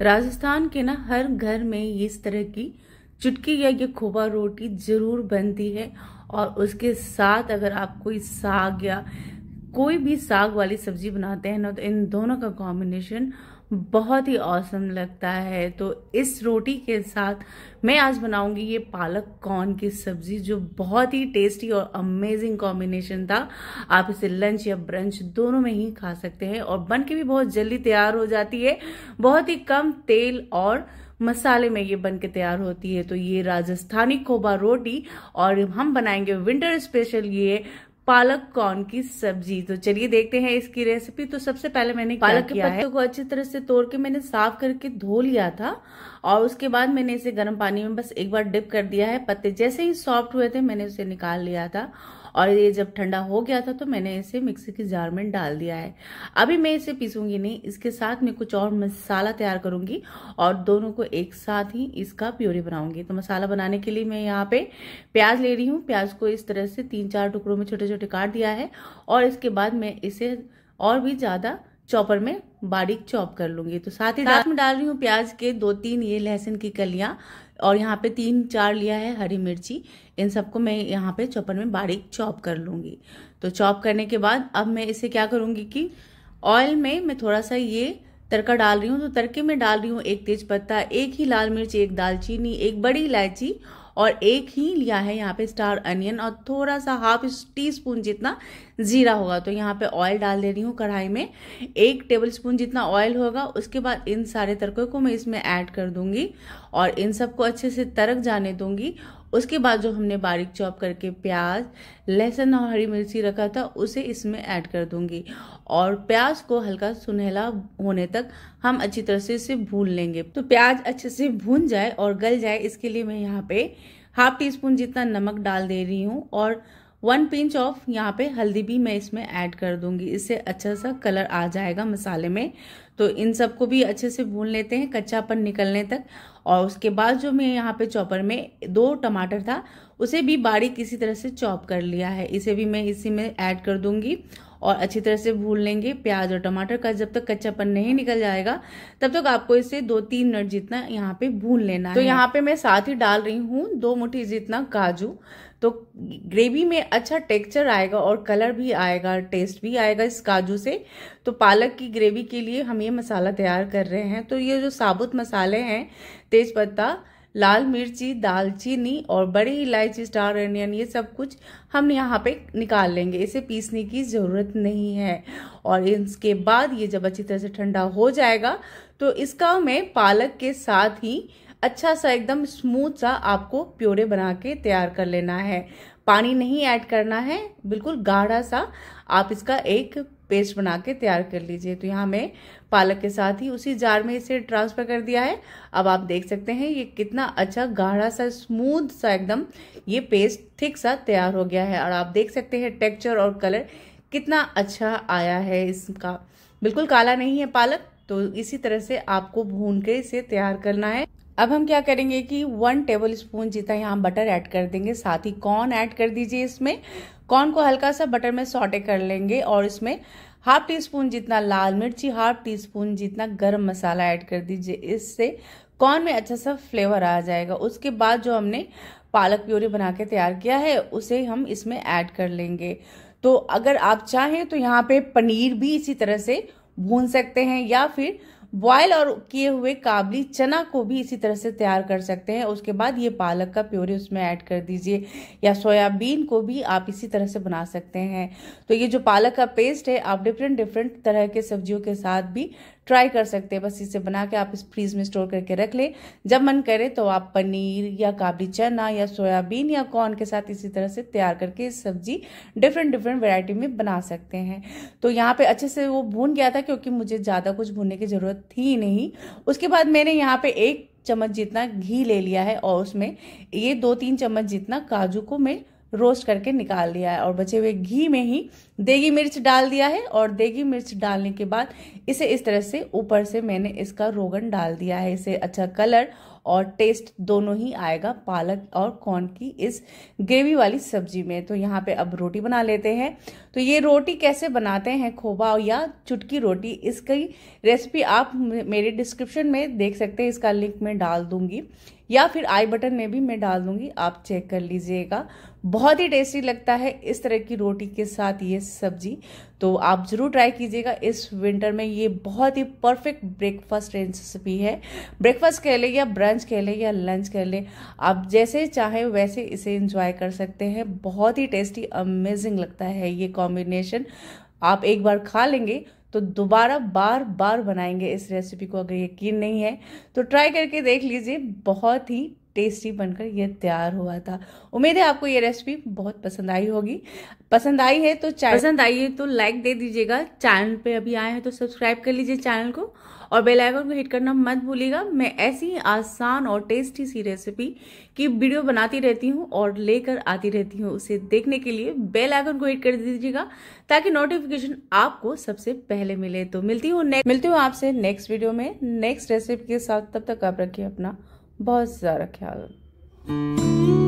राजस्थान के ना हर घर में इस तरह की चुटकी या ये खोवा रोटी ज़रूर बनती है और उसके साथ अगर आप कोई साग या कोई भी साग वाली सब्जी बनाते हैं ना तो इन दोनों का कॉम्बिनेशन बहुत ही औसम लगता है तो इस रोटी के साथ मैं आज बनाऊंगी ये पालक कॉर्न की सब्जी जो बहुत ही टेस्टी और अमेजिंग कॉम्बिनेशन था आप इसे लंच या ब्रंच दोनों में ही खा सकते हैं और बन के भी बहुत जल्दी तैयार हो जाती है बहुत ही कम तेल और मसाले में ये बन के तैयार होती है तो ये राजस्थानी खोबा रोटी और हम बनाएंगे विंटर स्पेशल ये पालक कॉर्न की सब्जी तो चलिए देखते हैं इसकी रेसिपी तो सबसे पहले मैंने पालक किया है को अच्छी तरह से तोड़ के मैंने साफ करके धो लिया था और उसके बाद मैंने इसे गर्म पानी में बस एक बार डिप कर दिया है पत्ते जैसे ही सॉफ्ट हुए थे मैंने उसे निकाल लिया था और ये जब ठंडा हो गया था तो मैंने इसे मिक्सी के जार में डाल दिया है अभी मैं इसे पीसूंगी नहीं इसके साथ मैं कुछ और मसाला तैयार करूंगी और दोनों को एक साथ ही इसका प्योरी बनाऊंगी तो मसाला बनाने के लिए मैं यहाँ पे प्याज ले रही हूँ प्याज को इस तरह से तीन चार टुकड़ों में छोटे छोटे काट दिया है और इसके बाद मैं इसे और भी ज़्यादा चॉपर में बारीक चॉप कर लूंगी तो साथ ही साथ में डाल रही हूँ प्याज के दो तीन ये लहसुन की कलियां और यहाँ पे तीन चार लिया है हरी मिर्ची इन सबको मैं यहाँ पे चॉपर में बारीक चॉप कर लूंगी तो चॉप करने के बाद अब मैं इसे क्या करूंगी कि ऑयल में मैं थोड़ा सा ये तड़का डाल रही हूँ तो तड़के में डाल रही हूँ एक तेज पत्ता एक ही लाल मिर्च एक दालचीनी एक बड़ी इलायची और एक ही लिया है यहाँ पे स्टार अनियन और थोड़ा सा हाफ टी स्पून जितना जीरा होगा तो यहाँ पे ऑयल डाल दे रही हूँ कढ़ाई में एक टेबल स्पून जितना ऑयल होगा उसके बाद इन सारे तड़कों को मैं इसमें ऐड कर दूंगी और इन सबको अच्छे से तरक जाने दूंगी उसके बाद जो हमने बारीक चॉप करके प्याज लहसुन और हरी मिर्ची रखा था उसे इसमें ऐड कर दूंगी और प्याज को हल्का सुनहला होने तक हम अच्छी तरह से इसे भून लेंगे तो प्याज अच्छे से भून जाए और गल जाए इसके लिए मैं यहाँ पे हाफ टी स्पून जितना नमक डाल दे रही हूँ और वन पिंच ऑफ यहाँ पे हल्दी भी मैं इसमें ऐड कर दूंगी इससे अच्छा सा कलर आ जाएगा मसाले में तो इन सबको भी अच्छे से भून लेते हैं कच्चापन निकलने तक और उसके बाद जो मैं यहाँ पे चॉपर में दो टमाटर था उसे भी बारीक इसी तरह से चॉप कर लिया है इसे भी मैं इसी में ऐड कर दूंगी और अच्छी तरह से भून लेंगे प्याज और टमाटर का जब तक कच्चापन नहीं निकल जाएगा तब तक आपको इसे दो तीन मिनट जितना यहाँ पे भून लेना तो यहाँ पे मैं साथ ही डाल रही हूँ दो मुठ्ठी जितना काजू तो ग्रेवी में अच्छा टेक्सचर आएगा और कलर भी आएगा टेस्ट भी आएगा इस काजू से तो पालक की ग्रेवी के लिए हम ये मसाला तैयार कर रहे हैं तो ये जो साबुत मसाले हैं तेज़पत्ता लाल मिर्ची दालचीनी और बड़ी इलायची स्टार अनियन ये सब कुछ हम यहाँ पे निकाल लेंगे इसे पीसने की ज़रूरत नहीं है और इसके बाद ये जब अच्छी तरह से ठंडा हो जाएगा तो इसका मैं पालक के साथ ही अच्छा सा एकदम स्मूथ सा आपको प्योरे बना के तैयार कर लेना है पानी नहीं ऐड करना है बिल्कुल गाढ़ा सा आप इसका एक पेस्ट बना के तैयार कर लीजिए तो यहाँ मैं पालक के साथ ही उसी जार में इसे ट्रांसफ़र कर दिया है अब आप देख सकते हैं ये कितना अच्छा गाढ़ा सा स्मूथ सा एकदम ये पेस्ट थिक सा तैयार हो गया है और आप देख सकते हैं टेक्चर और कलर कितना अच्छा आया है इसका बिल्कुल काला नहीं है पालक तो इसी तरह से आपको भून के इसे तैयार करना है अब हम क्या करेंगे कि वन टेबल स्पून जितना यहाँ बटर ऐड कर देंगे साथ ही कॉर्न ऐड कर दीजिए इसमें कॉर्न को हल्का सा बटर में सॉटे कर लेंगे और इसमें हाफ टी स्पून जितना लाल मिर्ची हाफ टी स्पून जितना गर्म मसाला ऐड कर दीजिए इससे कॉर्न में अच्छा सा फ्लेवर आ जाएगा उसके बाद जो हमने पालक प्योरी बना के तैयार किया है उसे हम इसमें ऐड कर लेंगे तो अगर आप चाहें तो यहाँ पे पनीर भी इसी तरह से भून सकते हैं या फिर बॉयल और किए हुए काबली चना को भी इसी तरह से तैयार कर सकते हैं उसके बाद ये पालक का प्योरे उसमें ऐड कर दीजिए या सोयाबीन को भी आप इसी तरह से बना सकते हैं तो ये जो पालक का पेस्ट है आप डिफरेंट डिफरेंट तरह के सब्जियों के साथ भी ट्राई कर सकते हैं बस इसे बना के आप इस फ्रीज में स्टोर करके रख लें जब मन करे तो आप पनीर या काबली चना या सोयाबीन या कॉर्न के साथ इसी तरह से तैयार करके सब्जी डिफरेंट डिफरेंट वेराइटी में बना सकते हैं तो यहाँ पे अच्छे से वो भून गया था क्योंकि मुझे ज़्यादा कुछ भूनने की ज़रूरत थी नहीं उसके बाद मैंने यहाँ पे एक चम्मच जितना घी ले लिया है और उसमें ये दो तीन चम्मच जितना काजू को मैं रोस्ट करके निकाल लिया है और बचे हुए घी में ही देगी मिर्च डाल दिया है और देगी मिर्च डालने के बाद इसे इस तरह से ऊपर से मैंने इसका रोगन डाल दिया है इसे अच्छा कलर और टेस्ट दोनों ही आएगा पालक और कॉर्न की इस ग्रेवी वाली सब्जी में तो यहाँ पे अब रोटी बना लेते हैं तो ये रोटी कैसे बनाते हैं खोबा या चुटकी रोटी इसकी रेसिपी आप मेरे डिस्क्रिप्शन में देख सकते हैं इसका लिंक मैं डाल दूंगी या फिर आई बटन में भी मैं डाल दूंगी आप चेक कर लीजिएगा बहुत ही टेस्टी लगता है इस तरह की रोटी के साथ ये सब्जी तो आप ज़रूर ट्राई कीजिएगा इस विंटर में ये बहुत ही परफेक्ट ब्रेकफास्ट रेसिपी है ब्रेकफास्ट कह लें या ब्रंच कह लें या लंच कह लें आप जैसे चाहें वैसे इसे इंजॉय कर सकते हैं बहुत ही टेस्टी अमेजिंग लगता है ये कॉम्बिनेशन आप एक बार खा लेंगे तो दोबारा बार बार बनाएंगे इस रेसिपी को अगर यकीन नहीं है तो ट्राई करके देख लीजिए बहुत ही टेस्टी बनकर यह तैयार हुआ था उम्मीद है आपको ये रेसिपी बहुत पसंद आई होगी पसंद आई है तो चैनल पसंद आई है तो लाइक दे दीजिएगा चैनल पे अभी आए हैं तो सब्सक्राइब कर लीजिए चैनल को और बेल आइकन को हिट करना मत भूलिएगा मैं ऐसी ही आसान और टेस्टी सी रेसिपी की वीडियो बनाती रहती हूँ और लेकर आती रहती हूँ उसे देखने के लिए बेल आइकन को हिट कर दीजिएगा ताकि नोटिफिकेशन आपको सबसे पहले मिले तो मिलती हूँ मिलती हूँ आपसे नेक्स्ट वीडियो में नेक्स्ट रेसिपी के साथ तब तक आप रखिए अपना बहुत सारा ख्याल रखो